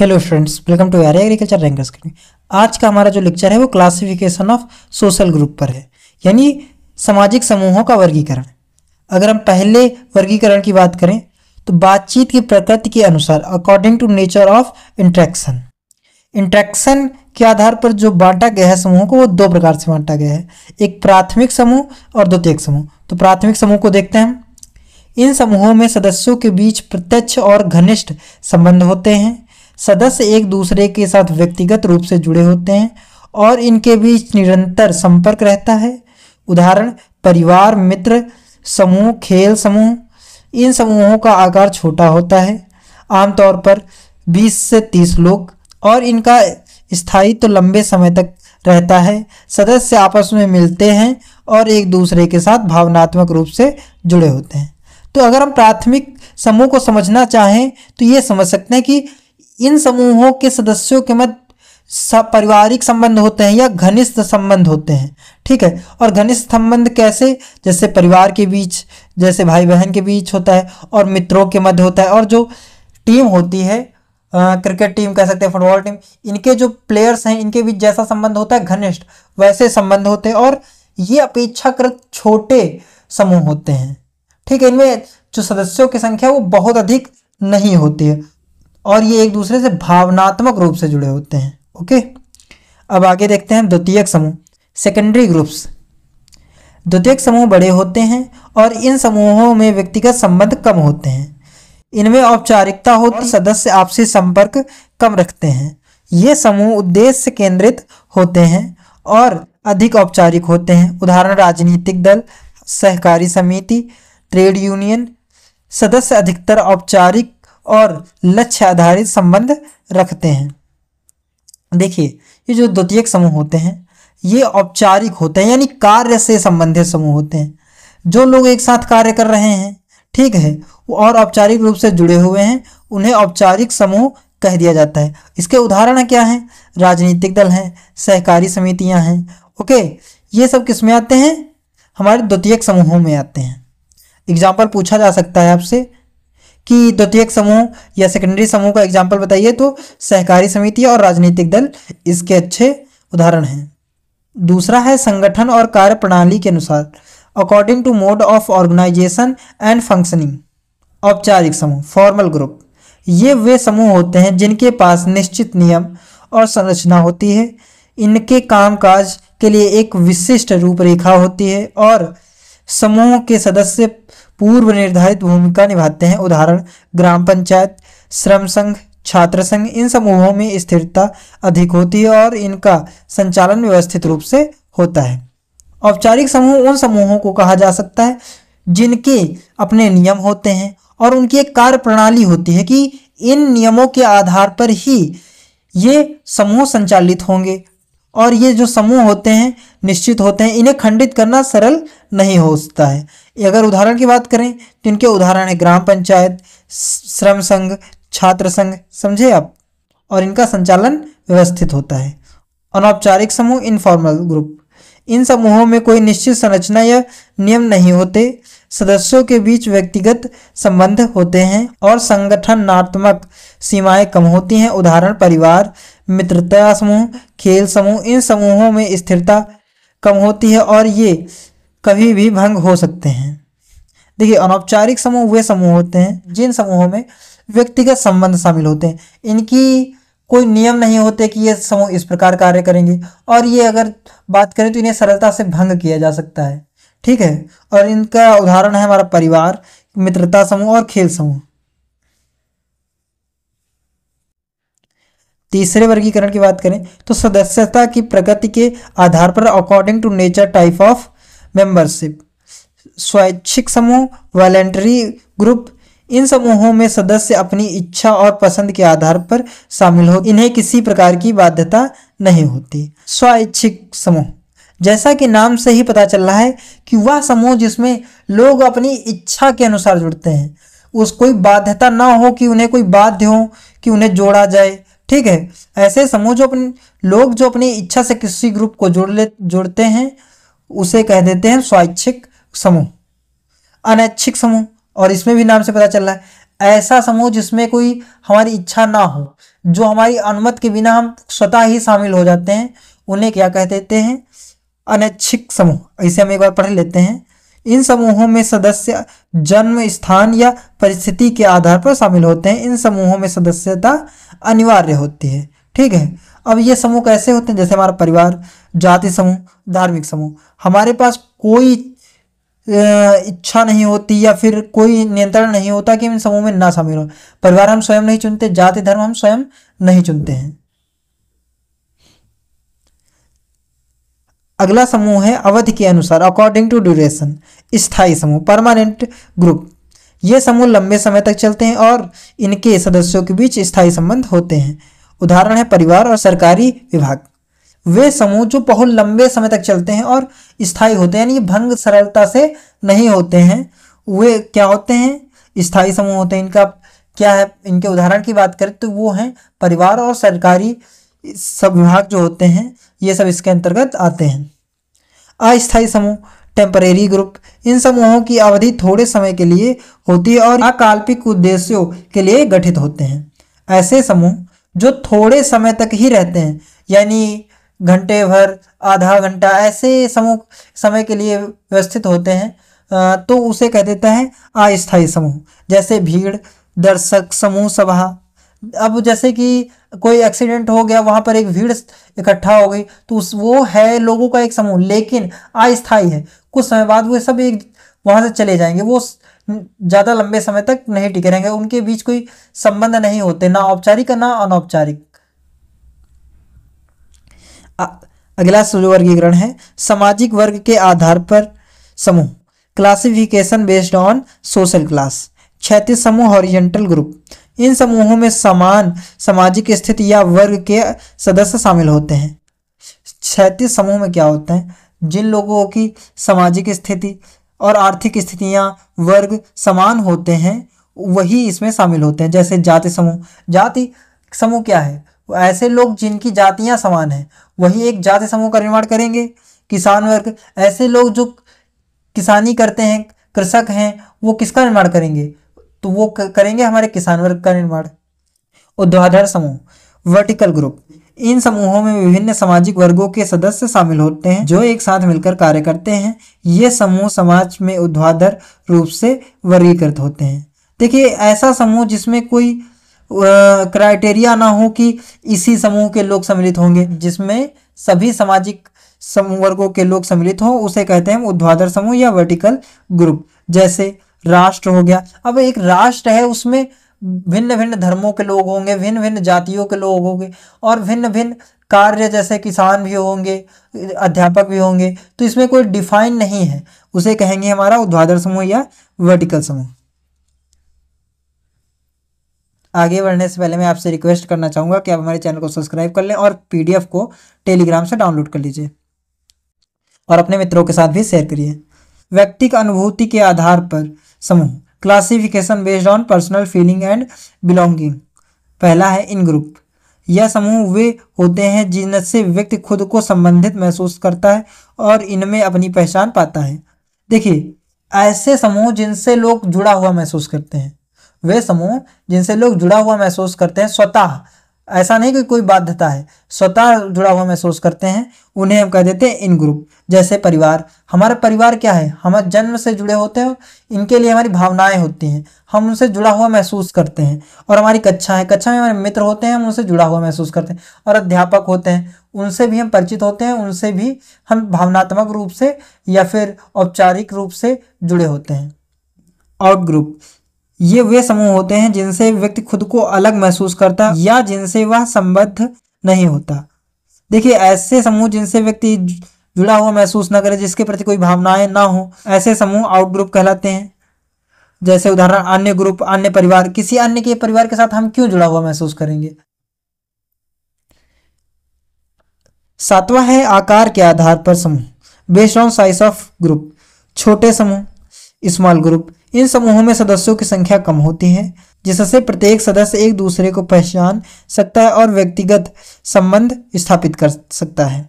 hello friends welcome to our agriculture rankers academy आज का हमारा जो लेक्चर है वो क्लासिफिकेशन ऑफ सोशल ग्रुप पर है यानी सामाजिक समूहों का वर्गीकरण अगर हम पहले वर्गीकरण की बात करें तो बातचीत की प्रकृति के अनुसार according to nature of interaction interaction के आधार पर जो बांटा गया है समूहों को वो दो प्रकार से बांटा गया है एक प्राथमिक समूह और द्वितीयक समूह तो प्राथमिक समूह को देखते हैं हम इन समूहों में सदस्यों के बीच प्रत्यक्ष और घनिष्ठ संबंध होते हैं सदस्य एक दूसरे के साथ व्यक्तिगत रूप से जुड़े होते हैं और इनके बीच निरंतर संपर्क रहता है उदाहरण परिवार मित्र समूह खेल समूह इन समूहों का आकार छोटा होता है आमतौर पर 20 से 30 लोग और इनका स्थायित्व तो लंबे समय तक रहता है सदस्य आपस में मिलते हैं और एक दूसरे के साथ भावनात्मक रूप से जुड़े होते हैं तो अगर हम प्राथमिक समूह को समझना चाहें तो ये समझ सकते हैं कि इन समूहों के सदस्यों के मध्य पारिवारिक संबंध होते हैं या घनिष्ठ संबंध होते हैं ठीक है और घनिष्ठ संबंध कैसे जैसे परिवार के बीच जैसे भाई बहन के बीच होता है और मित्रों के मध्य होता है और जो टीम होती है क्रिकेट टीम कह सकते हैं फुटबॉल टीम इनके जो प्लेयर्स हैं इनके बीच जैसा संबंध होता है घनिष्ठ वैसे संबंध होते हैं और ये अपेक्षाकृत छोटे समूह होते हैं ठीक है इनमें जो सदस्यों की संख्या वो बहुत अधिक नहीं होती है और ये एक दूसरे से भावनात्मक रूप से जुड़े होते हैं ओके अब आगे देखते हैं द्वितीयक समूह सेकेंडरी ग्रुप्स द्वितीयक समूह बड़े होते हैं और इन समूहों में व्यक्तिगत संबंध कम होते हैं इनमें औपचारिकता हो तो सदस्य आपसी संपर्क कम रखते हैं ये समूह उद्देश्य केंद्रित होते हैं और अधिक औपचारिक होते हैं उदाहरण राजनीतिक दल सहकारी समिति ट्रेड यूनियन सदस्य अधिकतर औपचारिक और लक्ष्य आधारित संबंध रखते हैं देखिए ये जो द्वितीयक समूह होते हैं ये औपचारिक होते हैं यानी कार्य से संबंधित समूह होते हैं जो लोग एक साथ कार्य कर रहे हैं ठीक है और औपचारिक रूप से जुड़े हुए हैं उन्हें औपचारिक समूह कह दिया जाता है इसके उदाहरण क्या हैं राजनीतिक दल हैं सहकारी समितियां हैं ओके ये सब किस में आते हैं हमारे द्वितीयक समूहों में आते हैं एग्जाम्पल पूछा जा सकता है आपसे कि द्वितीयक समूह या सेकेंडरी समूह का एग्जाम्पल बताइए तो सहकारी समिति और राजनीतिक दल इसके अच्छे उदाहरण हैं दूसरा है संगठन और कार्य प्रणाली के अनुसार according to mode of organization and functioning औपचारिक समूह फॉर्मल ग्रुप ये वे समूह होते हैं जिनके पास निश्चित नियम और संरचना होती है इनके कामकाज के लिए एक विशिष्ट रूपरेखा होती है और समूह के सदस्य पूर्व निर्धारित भूमिका निभाते हैं उदाहरण ग्राम पंचायत श्रम संघ छात्र संघ इन समूहों में स्थिरता अधिक होती है और इनका संचालन व्यवस्थित रूप से होता है औपचारिक समूह उन समूहों को कहा जा सकता है जिनके अपने नियम होते हैं और उनकी एक कार्य प्रणाली होती है कि इन नियमों के आधार पर ही ये समूह संचालित होंगे और ये जो समूह होते हैं निश्चित होते हैं इन्हें खंडित करना सरल नहीं होता है अगर उदाहरण की बात करें तो इनके उदाहरण है ग्राम पंचायत श्रम संघ छात्र संघ समझे आप और इनका संचालन व्यवस्थित होता है अनौपचारिक समूह इनफॉर्मल ग्रुप इन समूहों में कोई निश्चित संरचना या नियम नहीं होते सदस्यों के बीच व्यक्तिगत संबंध होते हैं और संगठनात्मक सीमाएं कम होती हैं उदाहरण परिवार मित्रता समूह खेल समूह इन समूहों में स्थिरता कम होती है और ये कभी भी भंग हो सकते हैं देखिए अनौपचारिक समूह वे समूह होते हैं जिन समूहों में व्यक्तिगत संबंध शामिल होते हैं इनकी कोई नियम नहीं होते कि ये समूह इस प्रकार कार्य करेंगे और ये अगर बात करें तो इन्हें सरलता से भंग किया जा सकता है ठीक है और इनका उदाहरण है हमारा परिवार मित्रता समूह और खेल समूह तीसरे वर्गीकरण की बात करें तो सदस्यता की प्रगति के आधार पर according to nature type of membership स्वैच्छिक समूह वॉलेंटरी ग्रुप इन समूहों में सदस्य अपनी इच्छा और पसंद के आधार पर शामिल हो इन्हें किसी प्रकार की बाध्यता नहीं होती स्वैच्छिक समूह जैसा कि नाम से ही पता चल रहा है कि वह समूह जिसमें लोग अपनी इच्छा के अनुसार जुड़ते हैं उस कोई बाध्यता ना हो कि उन्हें कोई बाध्य हो कि उन्हें जोड़ा जाए ठीक है ऐसे समूह जो अपने लोग जो अपनी इच्छा से किसी ग्रुप को जोड़ ले जोड़ते हैं उसे कह देते हैं स्वैच्छिक समूह अनैच्छिक समूह और इसमें भी नाम से पता चल रहा है ऐसा समूह जिसमें कोई हमारी इच्छा ना हो जो हमारी अनुमति के बिना हम स्वतः ही शामिल हो जाते हैं उन्हें क्या कह देते हैं अनैच्छिक समूह इसे हम एक बार पढ़ लेते हैं इन समूहों में सदस्य जन्म स्थान या परिस्थिति के आधार पर शामिल होते हैं इन समूहों में सदस्यता अनिवार्य होती है ठीक है अब ये समूह कैसे होते हैं जैसे हमारा परिवार जाति समूह धार्मिक समूह हमारे पास कोई इच्छा नहीं होती या फिर कोई नियंत्रण नहीं होता कि हम इन समूह में ना शामिल हो परिवार हम स्वयं नहीं चुनते जाति धर्म हम स्वयं नहीं चुनते हैं अगला समूह है अवधि के अनुसार अकॉर्डिंग टू ड्यूरेशन स्थायी समूह परमानेंट ग्रुप ये समूह लंबे समय तक चलते हैं और इनके सदस्यों के बीच स्थायी संबंध होते हैं उदाहरण है परिवार और सरकारी विभाग वे समूह जो बहुत लंबे समय तक चलते हैं और स्थायी होते हैं यानी भंग सरलता से नहीं होते हैं वे क्या होते हैं स्थायी समूह होते हैं इनका क्या है इनके उदाहरण की बात करें तो वो हैं परिवार और सरकारी सब विभाग जो होते हैं ये सब इसके अंतर्गत आते हैं अस्थायी समूह टेम्परेरी ग्रुप इन समूहों की अवधि थोड़े समय के लिए होती है और अकाल्पिक उद्देश्यों के लिए गठित होते हैं ऐसे समूह जो थोड़े समय तक ही रहते हैं यानी घंटे भर आधा घंटा ऐसे समूह समय के लिए व्यवस्थित होते हैं तो उसे कह देता है अस्थायी समूह जैसे भीड़ दर्शक समूह सभा अब जैसे कि कोई एक्सीडेंट हो गया वहां पर एक भीड़ इकट्ठा हो गई तो उस वो है लोगों का एक समूह लेकिन अस्थायी है कुछ समय बाद वो सब एक वहां से चले जाएंगे वो ज़्यादा लंबे समय तक नहीं टिके रहेंगे उनके बीच कोई संबंध नहीं होते ना औपचारिक ना अनौपचारिक अगला वर्गीकरण है सामाजिक वर्ग के आधार पर समूह classification based on social class क्षेत्र समूह हॉरिजेंटल ग्रुप इन समूहों में समान सामाजिक स्थिति या वर्ग के सदस्य शामिल होते हैं क्षेत्रीय समूह में क्या होते हैं जिन लोगों की सामाजिक स्थिति और आर्थिक स्थितियाँ वर्ग समान होते हैं वही इसमें शामिल होते हैं जैसे जाति समूह जाति समूह क्या है ऐसे लोग जिनकी जातियाँ समान हैं वही एक जाति समूह का निर्माण करेंगे किसान वर्ग ऐसे लोग जो किसानी करते हैं कृषक हैं वो किसका निर्माण करेंगे तो वो करेंगे हमारे किसान वर्ग का निर्माण उद्वाधर समूह वर्टिकल ग्रुप इन समूहों में विभिन्न सामाजिक वर्गों के सदस्य शामिल होते हैं जो एक साथ मिलकर कार्य करते हैं ये समूह समाज में उद्वाधर रूप से वर्गीकृत होते हैं देखिए ऐसा समूह जिसमें कोई क्राइटेरिया ना हो कि इसी समूह के लोग सम्मिलित होंगे जिसमें सभी सामाजिक समूह वर्गों के लोग सम्मिलित हों उसे कहते हैं उद्वाधर समूह या वर्टिकल ग्रुप जैसे राष्ट्र हो गया अब एक राष्ट्र है उसमें भिन्न भिन्न धर्मों के लोग होंगे भिन्न भिन्न जातियों के लोग होंगे और भिन्न भिन्न कार्य जैसे किसान भी होंगे अध्यापक भी होंगे तो इसमें कोई डिफाइन नहीं है उसे कहेंगे हमारा उद्वादर समूह या वर्टिकल समूह आगे बढ़ने से पहले मैं आपसे रिक्वेस्ट करना चाहूंगा कि आप हमारे चैनल को सब्सक्राइब कर लें और पीडीएफ को टेलीग्राम से डाउनलोड कर लीजिए और अपने मित्रों के साथ भी शेयर करिए व्यक्तिक अनुभूति के आधार पर समूह classification based on personal feeling and belonging पहला है इन ग्रुप यह समूह वे होते हैं जिनसे व्यक्ति खुद को संबंधित महसूस करता है और इनमें अपनी पहचान पाता है देखिए ऐसे समूह जिनसे लोग जुड़ा हुआ महसूस करते हैं वे समूह जिनसे लोग जुड़ा हुआ महसूस करते हैं स्वतः ऐसा नहीं कि कोई बाध्यता है स्वतः जुड़ा हुआ महसूस करते हैं उन्हें हम कह देते हैं इन ग्रुप जैसे परिवार हमारा परिवार क्या है हम जन्म से जुड़े होते हैं इनके लिए हमारी भावनाएं होती हैं हम उनसे जुड़ा हुआ महसूस करते हैं और हमारी कक्षा है कक्षा में हमारे मित्र होते हैं हम उनसे जुड़ा हुआ महसूस करते हैं और अध्यापक होते हैं उनसे भी हम परिचित होते हैं उनसे भी हम भावनात्मक रूप से या फिर औपचारिक रूप से जुड़े होते हैं आउट ग्रुप ये वे समूह होते हैं जिनसे व्यक्ति खुद को अलग महसूस करता है या जिनसे वह संबद्ध नहीं होता देखिए ऐसे समूह जिनसे व्यक्ति जुड़ा हुआ महसूस ना करे जिसके प्रति कोई भावनाएं ना हो ऐसे समूह आउट ग्रुप कहलाते हैं जैसे उदाहरण अन्य ग्रुप अन्य परिवार किसी अन्य के परिवार के साथ हम क्यों जुड़ा हुआ महसूस करेंगे सातवां है आकार के आधार पर समूह based on size of group छोटे समूह स्मॉल ग्रुप इन समूहों में सदस्यों की संख्या कम होती है जिससे प्रत्येक सदस्य एक दूसरे को पहचान सकता है और व्यक्तिगत संबंध स्थापित कर सकता है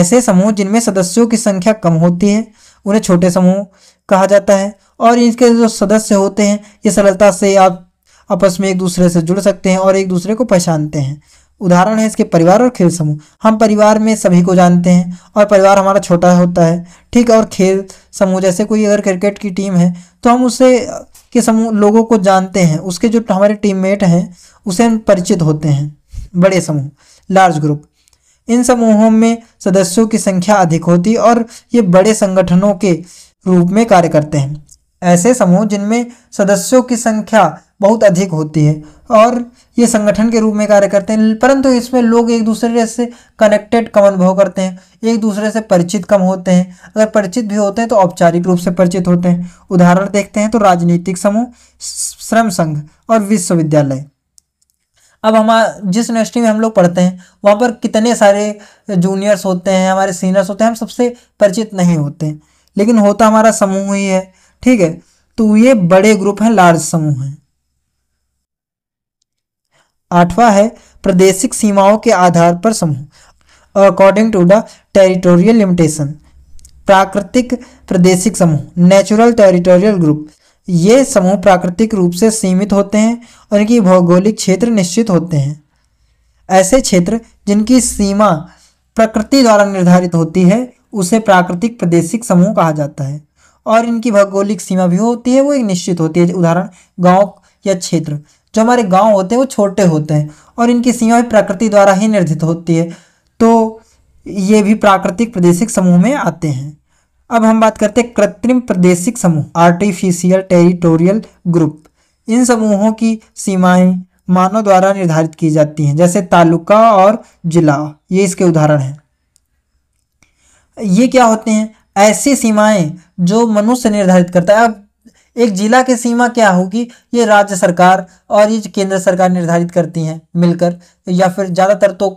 ऐसे समूह जिनमें सदस्यों की संख्या कम होती है उन्हें छोटे समूह कहा जाता है और इनके जो सदस्य होते हैं ये सरलता से आप आपस में एक दूसरे से जुड़ सकते हैं और एक दूसरे को पहचानते हैं उदाहरण है इसके परिवार और खेल समूह हम परिवार में सभी को जानते हैं और परिवार हमारा छोटा होता है ठीक और खेल समूह जैसे कोई अगर क्रिकेट की टीम है तो हम उसे के समूह लोगों को जानते हैं उसके जो हमारे टीममेट हैं उसे हम परिचित होते हैं बड़े समूह लार्ज ग्रुप इन समूहों में सदस्यों की संख्या अधिक होती और ये बड़े संगठनों के रूप में कार्य करते हैं ऐसे समूह जिनमें सदस्यों की संख्या बहुत अधिक होती है और ये संगठन के रूप में कार्य करते हैं परंतु इसमें लोग एक दूसरे से कनेक्टेड कम अनुभव करते हैं एक दूसरे से परिचित कम होते हैं अगर परिचित भी होते हैं तो औपचारिक रूप से परिचित होते हैं उदाहरण देखते हैं तो राजनीतिक समूह श्रम संघ और विश्वविद्यालय अब हम जिस यूनिवर्सिटी में हम लोग पढ़ते हैं वहाँ पर कितने सारे जूनियर्स होते हैं हमारे सीनियर्स होते हैं हम सबसे परिचित नहीं होते लेकिन होता हमारा समूह ही है ठीक है तो ये बड़े ग्रुप हैं लार्ज समूह हैं आठवां है प्रदेशिक सीमाओं के आधार पर समूह according to the territorial limitation प्राकृतिक प्रदेशिक समूह नेचुरल टेरिटोरियल ग्रुप ये समूह प्राकृतिक रूप से सीमित होते हैं और इनकी भौगोलिक क्षेत्र निश्चित होते हैं ऐसे क्षेत्र जिनकी सीमा प्रकृति द्वारा निर्धारित होती है उसे प्राकृतिक प्रदेशिक समूह कहा जाता है और इनकी भौगोलिक सीमा भी होती है वो एक निश्चित होती है उदाहरण गांव या क्षेत्र जो हमारे गांव होते हैं वो छोटे होते हैं और इनकी सीमाएं प्रकृति द्वारा ही निर्धारित होती है तो ये भी प्राकृतिक प्रदेशिक समूह में आते हैं अब हम बात करते हैं कृत्रिम प्रदेशिक समूह आर्टिफिशियल टेरिटोरियल ग्रुप इन समूहों की सीमाएं मानव द्वारा निर्धारित की जाती हैं जैसे तालुका और जिला ये इसके उदाहरण हैं ये क्या होते हैं ऐसी सीमाएं जो मनुष्य निर्धारित करता है अब एक जिला की सीमा क्या होगी ये राज्य सरकार और ये केंद्र सरकार निर्धारित करती हैं मिलकर या फिर ज़्यादातर तो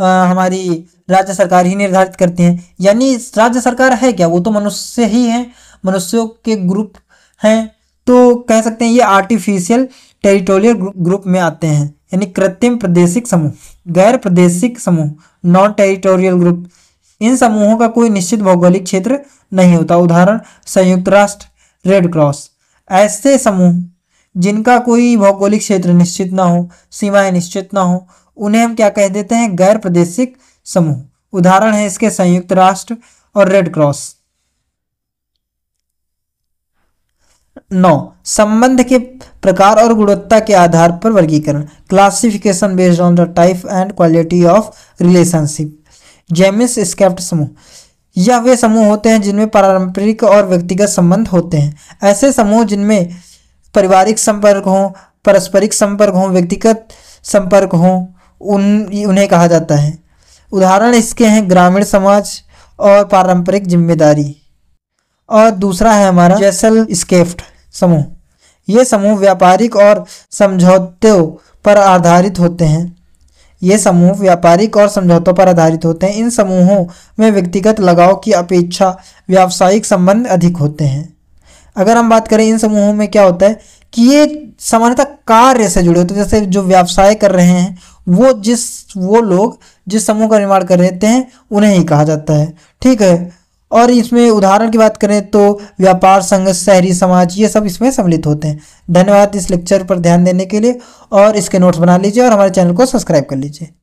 आ, हमारी राज्य सरकार ही निर्धारित करती हैं यानी राज्य सरकार है क्या वो तो मनुष्य ही हैं मनुष्यों के ग्रुप हैं तो कह सकते हैं ये आर्टिफिशियल टेरिटोरियल ग्रुप में आते हैं यानी कृत्रिम प्रादेशिक समूह गैर प्रादेशिक समूह नॉन टेरिटोरियल ग्रुप इन समूहों का कोई निश्चित भौगोलिक क्षेत्र नहीं होता उदाहरण संयुक्त राष्ट्र रेड क्रॉस ऐसे समूह जिनका कोई भौगोलिक क्षेत्र निश्चित ना हो सीमाएं निश्चित ना हो उन्हें हम क्या कह देते हैं गैर प्रदेशिक समूह उदाहरण है इसके संयुक्त राष्ट्र और रेड क्रॉस नौ संबंध के प्रकार और गुणवत्ता के आधार पर वर्गीकरण classification based on the type and quality of relationship जेमिस स्केप्ट समूह यह वे समूह होते हैं जिनमें पारंपरिक और व्यक्तिगत संबंध होते हैं ऐसे समूह जिनमें पारिवारिक संपर्क हों पारस्परिक संपर्क हों व्यक्तिगत संपर्क हों उन उन्हें कहा जाता है उदाहरण इसके हैं ग्रामीण समाज और पारंपरिक जिम्मेदारी और दूसरा है हमारा जैसल स्केफ्ट समूह ये समूह व्यापारिक और समझौतों पर आधारित होते हैं ये समूह व्यापारिक और समझौतों पर आधारित होते हैं इन समूहों में व्यक्तिगत लगाव की अपेक्षा व्यावसायिक संबंध अधिक होते हैं अगर हम बात करें इन समूहों में क्या होता है कि ये सामान्यतः कार्य से जुड़े होते हैं जैसे जो व्यवसाय कर रहे हैं वो जिस वो लोग जिस समूह का निर्माण कर रहे हैं उन्हें ही कहा जाता है ठीक है और इसमें उदाहरण की बात करें तो व्यापार संघ शहरी समाज ये सब इसमें सम्मिलित होते हैं धन्यवाद इस लेक्चर पर ध्यान देने के लिए और इसके नोट्स बना लीजिए और हमारे चैनल को सब्सक्राइब कर लीजिए